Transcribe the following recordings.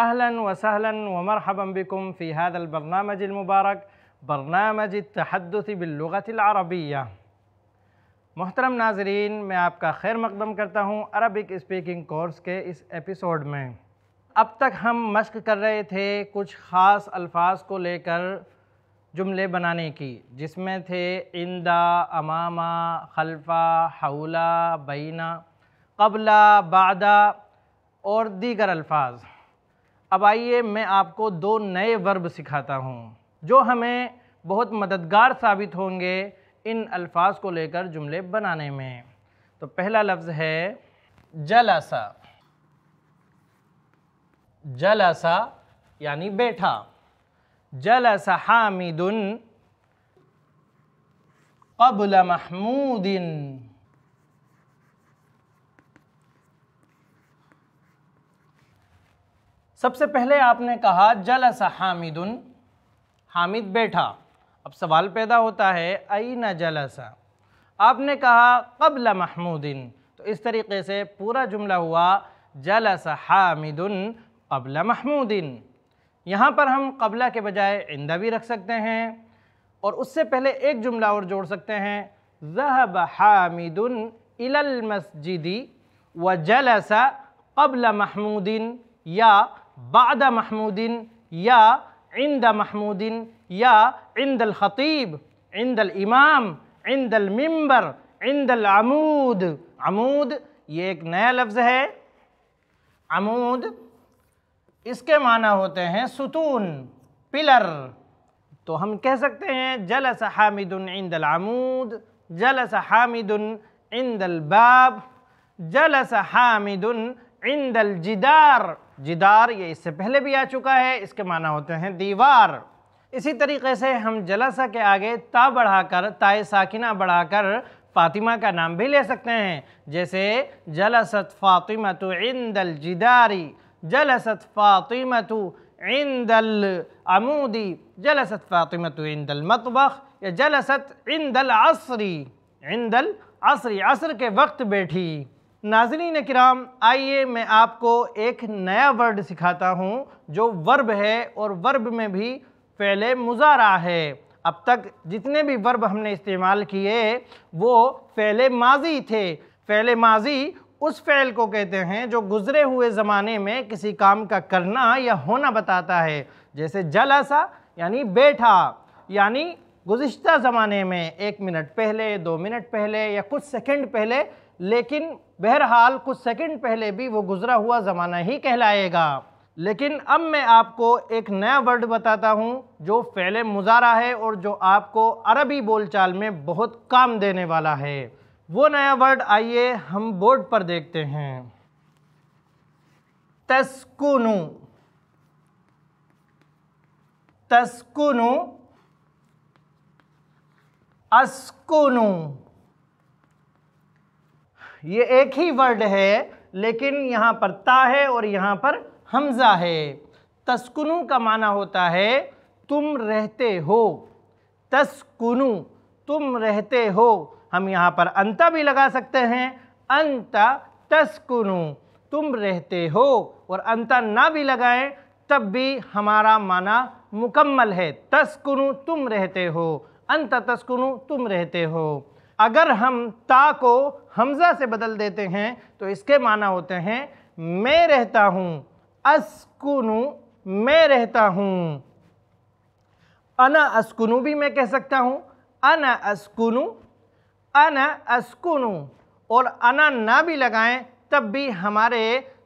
अहला वसहला वमरहबा बिकुम फ़ी हदलबरनामज मुबारक बरनामज तहदस बिल्लुतरबिया मोहतरम नाजरीन मैं आपका खैर मकदम करता हूँ अरबिक स्पीकिंग कोर्स के इस एपिसोड में अब तक हम मश्क कर रहे थे कुछ ख़ास अल्फाज को लेकर जुमले बनाने की जिसमें थे इंदा अमामा खलफा हौला बैना कबला बादा और दीगर अल्फाज अब आइए मैं आपको दो नए वर्ब सिखाता हूँ जो हमें बहुत मददगार साबित होंगे इन अल्फाज को लेकर जुमले बनाने में तो पहला लफ्ज़ है जलासा जलासा यानी बैठा जलासा हामिदुन कबल महमूदिन सबसे पहले आपने कहा जलस हामिदुन हामिद बैठा अब सवाल पैदा होता है आई न जलसा आपने कहा कबल महमूदिन तो इस तरीके से पूरा जुमला हुआ जलस हामिदुन कबल महमूदिन यहाँ पर हम कबला के बजाय इंदा भी रख सकते हैं और उससे पहले एक जुमला और जोड़ सकते हैं जहब हामिदुन इलल मस्जिदी व जलसा कबल महमूदिन या बाद महमूदिन या इंद महमूदिन या इंद ख़तीब इंद इमाम इंद मिंबर इंद अमूद अमूद ये एक नया लफ्ज़ है अमूद इसके माना होते हैं सुतून पिलर तो हम कह सकते हैं जलस हामिद इंद आमूद जलस हामिद इंद बाब जलस हामिद इंदल जिदार जिदार ये इससे पहले भी आ चुका है इसके माना होते हैं दीवार इसी तरीके से हम जलसा के आगे ता बढ़ाकर ताए साकिना बढ़ाकर फ़ातिमा का नाम भी ले सकते हैं जैसे जलसत फ़ातिमा तो इंदल जिदारी जलसत फ़ातिमा तो इंदल अमूदी जलसत फ़ातिमा तो इंदल मतबख या जलसत इंदल असरी इंदल असरी असर के वक्त बैठी नाजरीन कराम आइए मैं आपको एक नया वर्ड सिखाता हूँ जो वर्ब है और वर्ब में भी फैले मुजारा है अब तक जितने भी वर्ब हमने इस्तेमाल किए वो फैले माजी थे फैले माजी उस फ़ैल को कहते हैं जो गुज़रे हुए ज़माने में किसी काम का करना या होना बताता है जैसे जलासा यानी बैठा यानी गुज्त ज़माने में एक मिनट पहले दो मिनट पहले या कुछ सेकंड पहले लेकिन बहरहाल कुछ सेकंड पहले भी वो गुज़रा हुआ ज़माना ही कहलाएगा लेकिन अब मैं आपको एक नया वर्ड बताता हूँ जो फ़ैल मुजारा है और जो आपको अरबी बोलचाल में बहुत काम देने वाला है वो नया वर्ड आइए हम बोर्ड पर देखते हैं तस्कुनु तस्कुनु अस्कुनु ये एक ही वर्ड है लेकिन यहाँ पर ता है और यहाँ पर हमज़ा है तस्कुनु का माना होता है तुम रहते हो तस्कुनु तुम रहते हो हम यहाँ पर अंता भी लगा सकते हैं अंता तस्कुनु तुम रहते हो और अंता ना भी लगाएं तब भी हमारा माना मुकम्मल है तस्कुनु तुम रहते हो अंत तस्कुनु तुम रहते हो अगर हम ता को हमज़ा से बदल देते हैं तो इसके माना होते हैं मैं रहता हूँ अस्कुनु मैं रहता हूँ अना अस्कुनु भी मैं कह सकता हूँ अना अस्कुनु अना अस्कुनु और अना ना भी लगाएं तब भी हमारे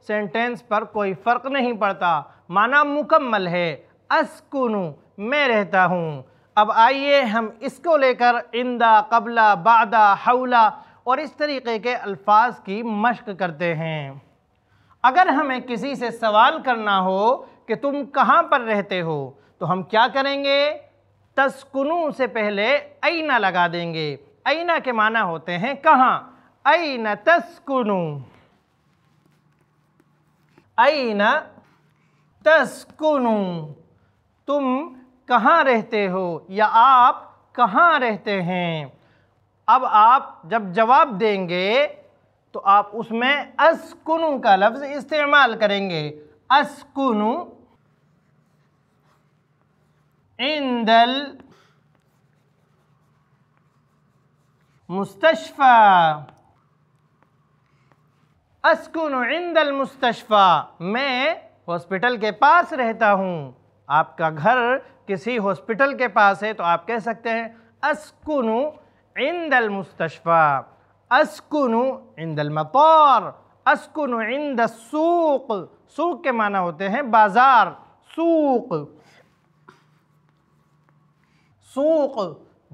सेंटेंस पर कोई फ़र्क नहीं पड़ता माना मुकम्मल है अस्कुनु मैं रहता हूँ अब आइए हम इसको लेकर इंदा कबला बादा हौला और इस तरीके के अल्फाज की मशक करते हैं अगर हमें किसी से सवाल करना हो कि तुम कहाँ पर रहते हो तो हम क्या करेंगे तस्कुनू से पहले ऐना लगा देंगे ऐना के माना होते हैं कहाँ ऐन तस्कुनू ऐन तस्कुनू तुम कहाँ रहते हो या आप कहाँ रहते हैं अब आप जब जवाब देंगे तो आप उसमें अस्कुनु का लफ्ज़ इस्तेमाल करेंगे अस्कुनु इंदल मुस्तशफ़ा अस्कुन इंदल मुस्तशफ़ा मैं हॉस्पिटल के पास रहता हूँ आपका घर किसी हॉस्पिटल के पास है तो आप कह सकते हैं अस्कुनु इंदल मुस्तशफ़ा अस्कुनु इंदल मतौर अस्कुनु इंद सूक सूक के माना होते हैं बाज़ार सूक सूक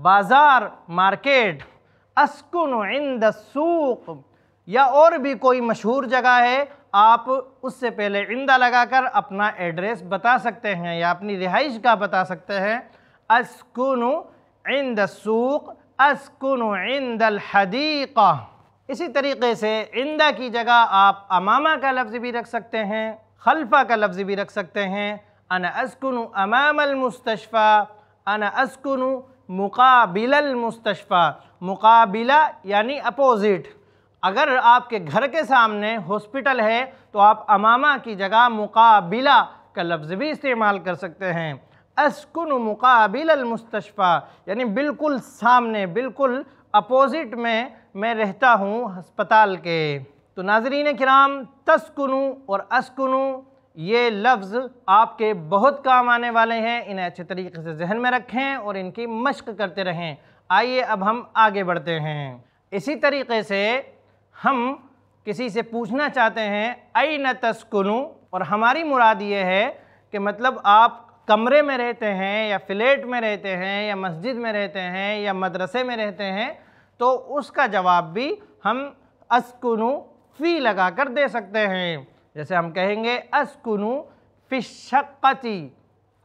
बाज़ार मार्केट अस्कुन इंद सूक या और भी कोई मशहूर जगह है आप उससे पहले इंदा लगाकर अपना एड्रेस बता सकते हैं या अपनी रिहाइश का बता सकते हैं अस्कुन इंद सूक अस्कुन इंद हदीक़ा इसी तरीके से इंदा की जगह आप अमामा का लफ्ज़ भी रख सकते हैं खलफा का लफ्ज़ भी रख सकते हैं अन अस्कुन अमामलमुस्तफ़ा अन अस्कुन मुस्तशफ़ा मुकाबिला यानी अपोज़िट अगर आपके घर के सामने हॉस्पिटल है तो आप अमामा की जगह मुकाबिला का लफ्ज़ भी इस्तेमाल कर सकते हैं अस्कुन मुकाबिल यानी बिल्कुल सामने बिल्कुल अपोज़िट में मैं रहता हूँ हस्पताल के तो नाजरीन कराम तस्कुनु और अस्कुनु ये लफ्ज़ आपके बहुत काम आने वाले हैं इन्हें अच्छे तरीके से जहन में रखें और इनकी मश्क करते रहें आइए अब हम आगे बढ़ते हैं इसी तरीके से हम किसी से पूछना चाहते हैं आई न तस्कुनु और हमारी मुराद ये है कि मतलब आप कमरे में रहते हैं या फ्लेट में रहते हैं या मस्जिद में रहते हैं या मदरसे में रहते हैं तो उसका जवाब भी हम अस्कुनु फ़ी लगा कर दे सकते हैं जैसे हम कहेंगे अस्कुनु फ़िशक्कती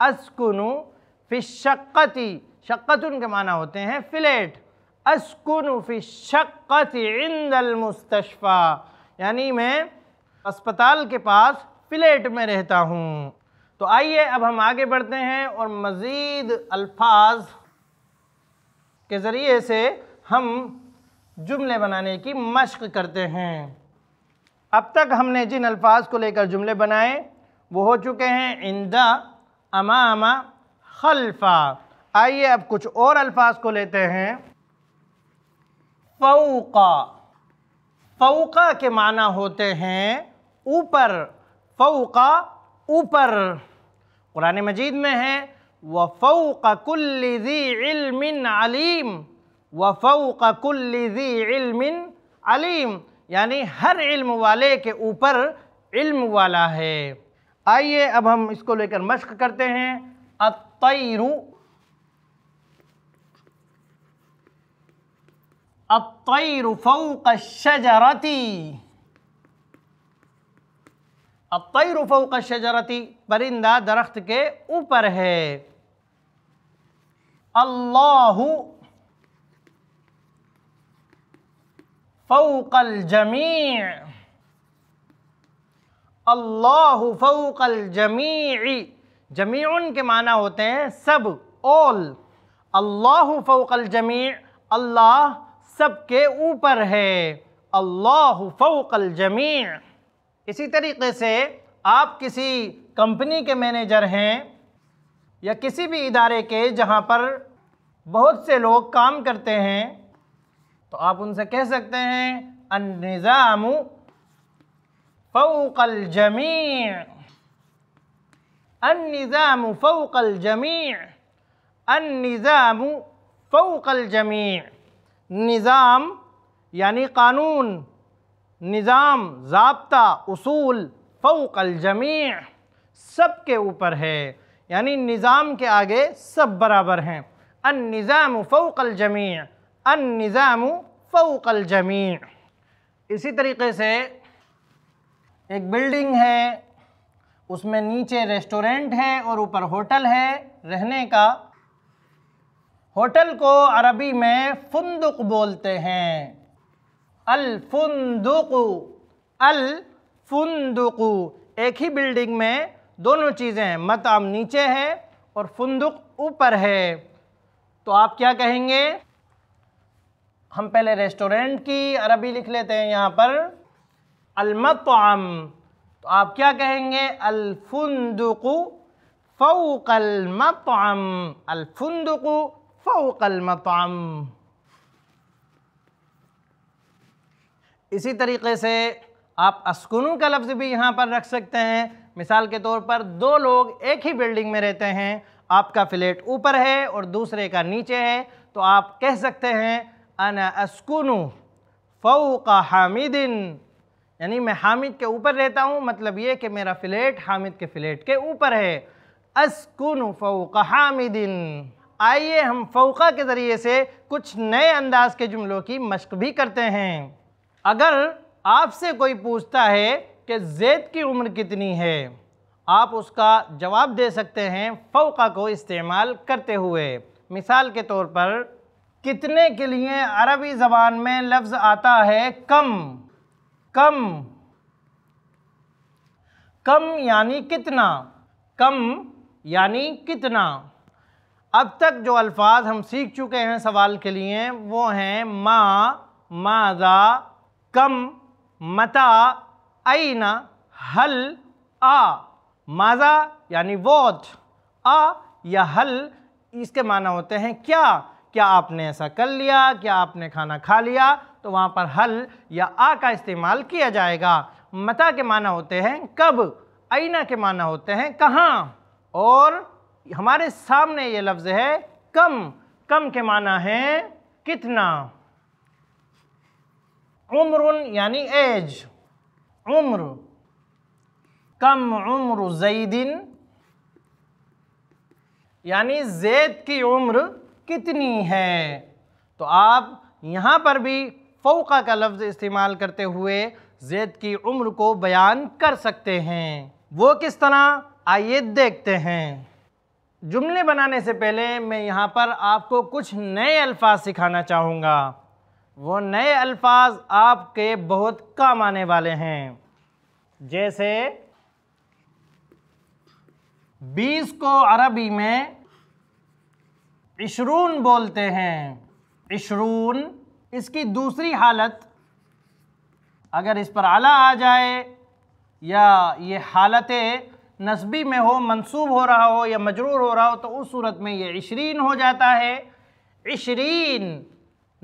अस्कुनु फ़िशक्कती शक्कतुन के माना होते हैं फ्लेट अस्कुनफ़िशक्क़त इंदल मुस्तशफ़ा यानी मैं अस्पताल के पास फ्लेट में रहता हूँ तो आइए अब हम आगे बढ़ते हैं और मज़ीद अल्फाज के ज़रिए से हम जुमले बनाने की मशक़ करते हैं अब तक हमने जिन अल्फाज को लेकर जुमले बनाए वो हो चुके हैं इंदा अमामा खलफा आइए अब कुछ और अल्फाज को लेते हैं फ़ौका फ़ौका के माना होते हैं ऊपर फ़ौका ऊपर कुरान मजीद में है व फ़ौक कुल्ली इल्मिन अलीम व फ़ौक कुल्ली इल्मिन अलीम यानी हर इल्म वाले के ऊपर इल्म वाला है आइए अब हम इसको लेकर मश्क करते हैं अतरू अतर फ़ौक शजरती अतर फ़ौक शजरती परिंदा दरख्त के ऊपर है अल्लाह फौकल जमी अल्लाह फौकल जमी जमी उनके माना होते हैं सब ओल अल्लाह फौकल जमी अल्लाह सबके ऊपर है अल्लाह फ़ौकल जमी इसी तरीके से आप किसी कंपनी के मैनेजर हैं या किसी भी इदारे के जहाँ पर बहुत से लोग काम करते हैं तो आप उनसे कह सकते हैं अनज़ाम फ़ौकल जमी अनज़ाम फ़ौकल जमी अनज़ाम फ़ौकल जमीन निज़ाम यानी कानून निज़ाम जबता उसूल फ़ौक जमी सब के ऊपर है यानी निज़ाम के आगे सब बराबर हैं अन निज़ाम फ़ौक जमी अन निज़ाम फ़ौक जमी इसी तरीके से एक बिल्डिंग है उसमें नीचे रेस्टोरेंट है और ऊपर होटल है रहने का होटल को अरबी में फुंदुक बोलते हैं अल फुंदुकु अल फुंदुकु एक ही बिल्डिंग में दोनों चीज़ें हैं मताम नीचे है और फुंदुक ऊपर है तो आप क्या कहेंगे हम पहले रेस्टोरेंट की अरबी लिख लेते हैं यहाँ पर अलमतम तो आप क्या कहेंगे अलफुंदुकु फ़ौकल मतम अलफुंदुकु फ़ोक मकाम इसी तरीके से आप अस्कुनू का लफ्ज़ भी यहाँ पर रख सकते हैं मिसाल के तौर पर दो लोग एक ही बिल्डिंग में रहते हैं आपका फ्लैट ऊपर है और दूसरे का नीचे है तो आप कह सकते हैं अन अस्कुनू फ़ोक हामिदिन यानी मैं हामिद के ऊपर रहता हूँ मतलब ये कि मेरा फ्लैट हामिद के फ्लैट के ऊपर है अस्कुन फ़ोक हामिदिन आइए हम फ़ोका के ज़रिए से कुछ नए अंदाज के जुमलों की मशक भी करते हैं अगर आपसे कोई पूछता है कि जैद की उम्र कितनी है आप उसका जवाब दे सकते हैं फ़ोका को इस्तेमाल करते हुए मिसाल के तौर पर कितने के लिए अरबी ज़बान में लफ्ज़ आता है कम कम कम यानी कितना कम यानी कितना अब तक जो अल्फाज हम सीख चुके हैं सवाल के लिए वो हैं मा माजा कम मता आईना हल आ माजा यानी वोट आ या हल इसके माना होते हैं क्या क्या आपने ऐसा कर लिया क्या आपने खाना खा लिया तो वहाँ पर हल या आ का इस्तेमाल किया जाएगा मता के माना होते हैं कब आईना के माना होते हैं कहाँ और हमारे सामने ये लफ्ज़ है कम कम के माना है कितना उम्र यानी एज उम्र कम उम्र जईदिन यानी जैद की उम्र कितनी है तो आप यहां पर भी फ़ोका का लफ्ज़ इस्तेमाल करते हुए जैद की उम्र को बयान कर सकते हैं वो किस तरह आइए देखते हैं जुमले बनाने से पहले मैं यहाँ पर आपको कुछ नए अल्फाज सिखाना चाहूँगा वो नए अल्फाज आपके बहुत काम आने वाले हैं जैसे बीस को अरबी में इशरून बोलते हैं इशरून इसकी दूसरी हालत अगर इस पर आला आ जाए या ये हालत नस्बी में हो मंसूब हो रहा हो या मजरूर हो रहा हो तो उस सूरत में ये इशरीन हो जाता है इशरीन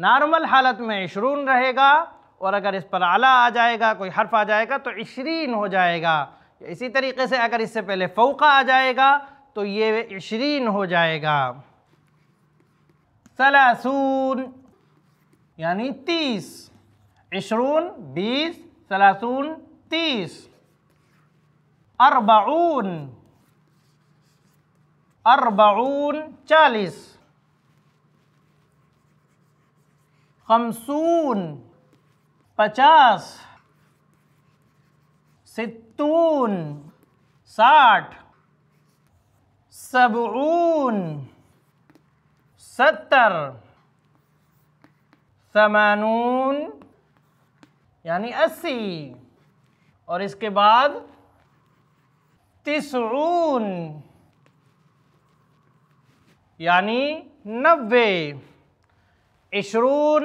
नॉर्मल हालत में इशरून रहेगा और अगर इस पर आला आ जाएगा कोई हर्फ आ जाएगा तो इशरीन हो जाएगा इसी तरीके से अगर इससे पहले फ़ौका आ जाएगा तो ये इशरीन हो जाएगा सलासून यानी तीस इशरून बीस सलासून तीस अरबाउन arbaun चालीस खमसून पचास सितून साठ सबून सत्तर समानून यानी अस्सी और इसके बाद تسعون يعني نبي عشرون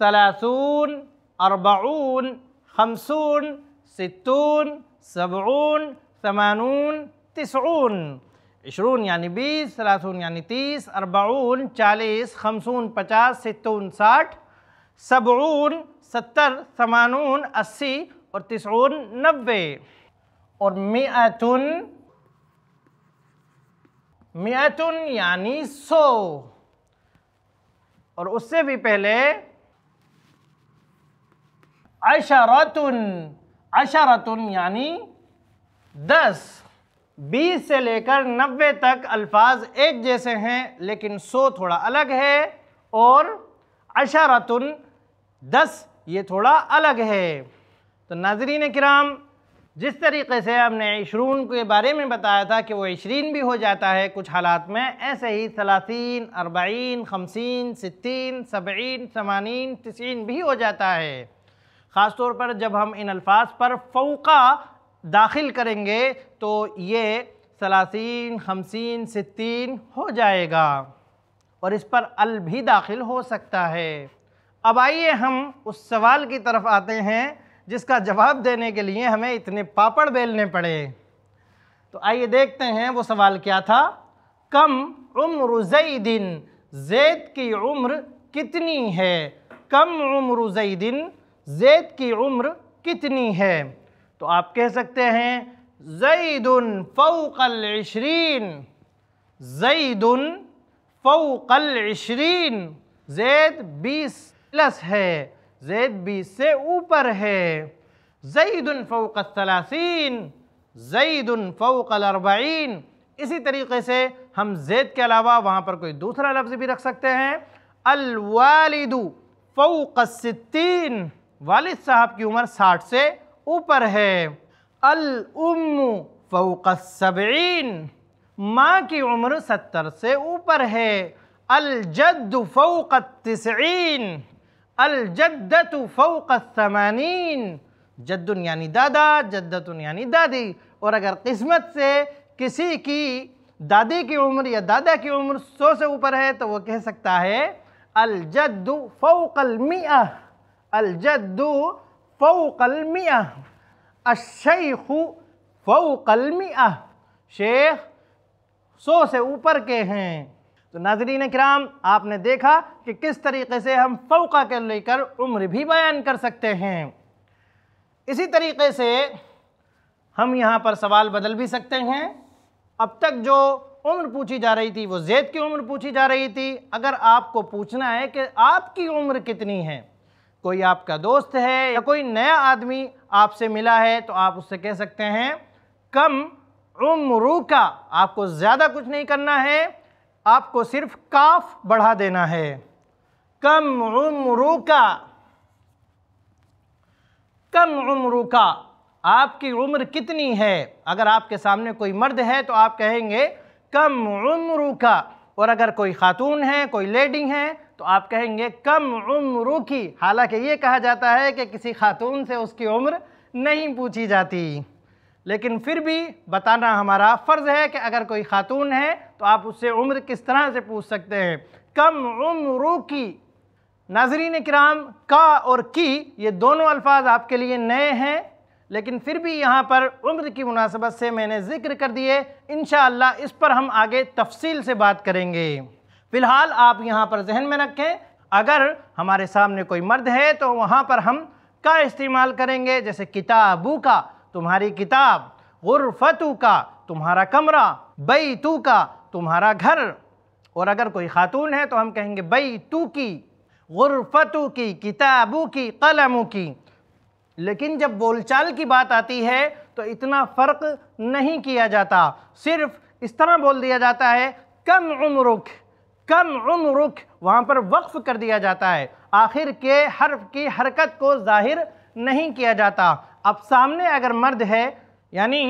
ثلاثون أربعون خمسون ستون سبعون ثمانون تسعون عشرون يعني بيس ثلاثون يعني تيس أربعون چاليس خمسون پچاس ستون ساٹھ سبعون ستر ثمانون أسي وتسعون نبي और मियातुन मियातुन यानी सो और उससे भी पहले अशरतुन अशरतुन यानी दस बीस से लेकर नब्बे तक अल्फाज एक जैसे हैं लेकिन सो थोड़ा अलग है और अशरतुन दस ये थोड़ा अलग है तो नाजरीन कराम जिस तरीके से हमने इशरून के बारे में बताया था कि वो इशरीन भी हो जाता है कुछ हालात में ऐसे ही सलासीन अरबाइन खमसिन सत्तीन सबीन समानीन तसिन भी हो जाता है ख़ास तौर पर जब हम इन अल्फाज पर फोका दाखिल करेंगे तो ये सलासीन खमसिन सत्तीन हो जाएगा और इस पर अल भी दाखिल हो सकता है अब आइए हम उस सवाल की तरफ आते हैं जिसका जवाब देने के लिए हमें इतने पापड़ बेलने पड़े तो आइए देखते हैं वो सवाल क्या था कम उम्र जईदिन जैद की उम्र कितनी है कम उम्र जईदिन जैद की उम्र कितनी है तो आप कह सकते हैं जईदन फ़ौकल इशरीन जईदन फ़ौकल इशरीन जैद बीस प्लस है जैद बीस से ऊपर है जईदन फ़ौक़ सलासिन जईदन फ़ौक़ अरबईन इसी तरीके से हम जैद के अलावा वहाँ पर कोई दूसरा लफ्ज़ भी रख सकते हैं अलवालिदू फ़ौक़ सित्तीन वालिद साहब की उम्र साठ से ऊपर है अलउम्मु फ़ौक़ सबीन माँ की उम्र सत्तर से ऊपर है अलजद फ़ौक़ तसैन अलजद्दतु फ़ोक समानीन जद्दन यानी दादा जद्दतन यानी दादी और अगर किस्मत से किसी की दादी की उम्र या दादा की उम्र सौ से ऊपर है तो वो कह सकता है अलजद्दु फ़ौक़ल मिया अलजद्दु फ़ौक़ल अशैख फ़ौक़ल शेख सौ से ऊपर के हैं तो नाजरीन कराम आपने देखा कि किस तरीके से हम फ़ौका के लेकर उम्र भी बयान कर सकते हैं इसी तरीके से हम यहाँ पर सवाल बदल भी सकते हैं अब तक जो उम्र पूछी जा रही थी वो जैद की उम्र पूछी जा रही थी अगर आपको पूछना है कि आपकी उम्र कितनी है कोई आपका दोस्त है या कोई नया आदमी आपसे मिला है तो आप उससे कह सकते हैं कम उम्र का आपको ज़्यादा कुछ नहीं करना है आपको सिर्फ काफ बढ़ा देना है कम उम्रू का कम उम्रू का आपकी उम्र कितनी है अगर आपके सामने कोई मर्द है तो आप कहेंगे कम उम्रू का और अगर कोई खातून है कोई लेडी है तो आप कहेंगे कम उम्र की हालांकि ये कहा जाता है कि किसी खातून से उसकी उम्र नहीं पूछी जाती लेकिन फिर भी बताना हमारा फ़र्ज़ है कि अगर कोई खातून है तो आप उससे उम्र किस तरह से पूछ सकते हैं कम उम्र की नाजरीन कराम का और की ये दोनों अल्फाज आपके लिए नए हैं लेकिन फिर भी यहाँ पर उम्र की मुनासबत से मैंने ज़िक्र कर दिए इन इस पर हम आगे तफसील से बात करेंगे फ़िलहाल आप यहाँ पर जहन में रखें अगर हमारे सामने कोई मर्द है तो वहाँ पर हम का इस्तेमाल करेंगे जैसे किताबू का तुम्हारी किताब गुरफतु का तुम्हारा कमरा तू का तुम्हारा घर और अगर कोई खातून है तो हम कहेंगे बई तू की गुरफतु की किताबों की कलमों की लेकिन जब बोलचाल की बात आती है तो इतना फ़र्क नहीं किया जाता सिर्फ इस तरह बोल दिया जाता है कम उम्रुख कम उम्रुख वहाँ पर वक्फ़ कर दिया जाता है आखिर के हर्फ की हरकत को ज़ाहिर नहीं किया जाता अब सामने अगर मर्द है यानी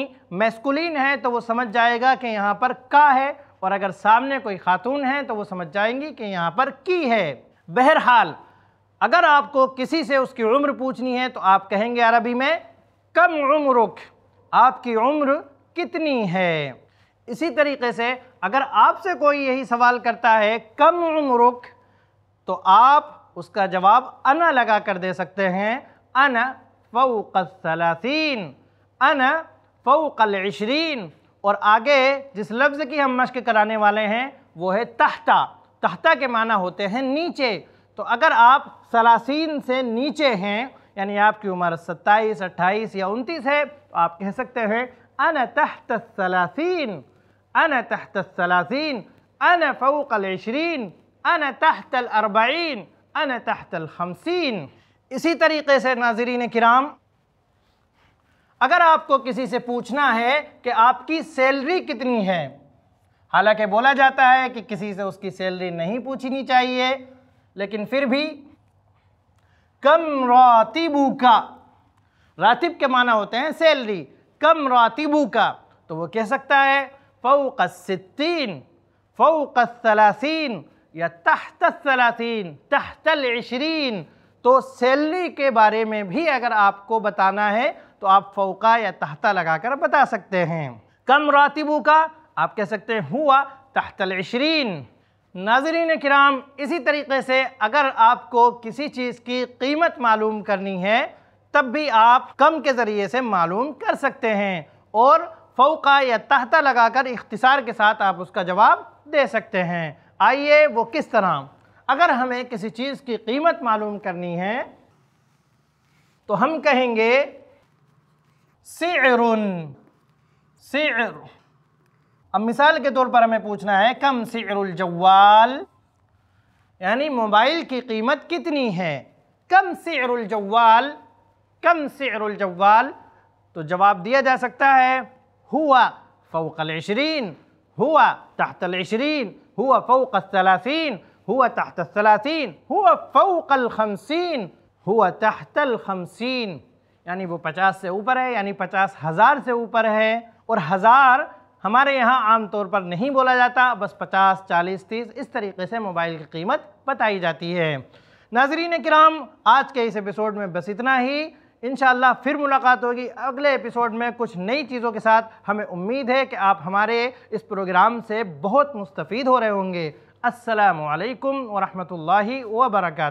मैस्कुलिन है तो वो समझ जाएगा कि यहाँ पर का है और अगर सामने कोई खातून है तो वो समझ जाएंगी कि यहाँ पर की है बहरहाल अगर आपको किसी से उसकी उम्र पूछनी है तो आप कहेंगे अरबी में कम उम्र आपकी उम्र कितनी है इसी तरीके से अगर आपसे कोई यही सवाल करता है कम उम्र तो आप उसका जवाब अना लगा कर दे सकते हैं अन फ़ौक़लासीन अन फ़ौक़ल और आगे जिस लफ्ज़ की हम मश्क कराने वाले हैं वो है तहता तहता के माना होते हैं नीचे तो अगर आप सलासीन से नीचे हैं यानी आपकी उम्र सत्ताईस अट्ठाईस या उनतीस है तो आप कह सकते हैं अन तहत सलासीन अन तहत सलासीन अन फ़ौक़ अलशरीन अन तहत अरबाइन अन तहत हमसीन इसी तरीके से नाजरीन कराम अगर आपको किसी से पूछना है कि आपकी सैलरी कितनी है हालांकि बोला जाता है कि किसी से उसकी सैलरी नहीं पूछनी चाहिए लेकिन फिर भी कम रातिबू का रातिब के माना होते हैं सैलरी कम रातिबू का तो वो कह सकता है फ़ौक सित्तीन फ़ौक सलासीन या तहत सलासीन तहतल इशरीन तो सैलरी के बारे में भी अगर आपको बताना है तो आप फोका या तहता लगाकर बता सकते हैं कम रातिबू का आप कह सकते हैं हुआ तहतलशरीन नाजरीन कराम इसी तरीके से अगर आपको किसी चीज़ की कीमत मालूम करनी है तब भी आप कम के ज़रिए से मालूम कर सकते हैं और फोका या तहता लगाकर इख्तिसार के साथ आप उसका जवाब दे सकते हैं आइए वो किस तरह अगर हमें किसी चीज़ की कीमत मालूम करनी है तो हम कहेंगे सिरुन सिर अब मिसाल के तौर पर हमें पूछना है कम शेर जवाल यानी मोबाइल की कीमत कितनी है कम शेर जवाल कम शेर जवाल तो जवाब दिया जा सकता है हुआ फ़ौकल इशरीन हुआ तहतल इशरीन हुआ फ़ोक सलासिन हुआ तहत सलासिन हुआ फ़ौकल खमसिन हुआ तहतल खमसिन यानी वो पचास से ऊपर है यानी पचास हज़ार से ऊपर है और हज़ार हमारे यहाँ आम तौर पर नहीं बोला जाता बस पचास चालीस तीस इस तरीके से मोबाइल की कीमत बताई जाती है नाजरीन कराम आज के इस एपिसोड में बस इतना ही इन फिर मुलाकात होगी अगले एपिसोड में कुछ नई चीज़ों के साथ हमें उम्मीद है कि आप हमारे इस प्रोग्राम से बहुत मुस्तफ़ हो रहे होंगे असलकम वरहल वर्का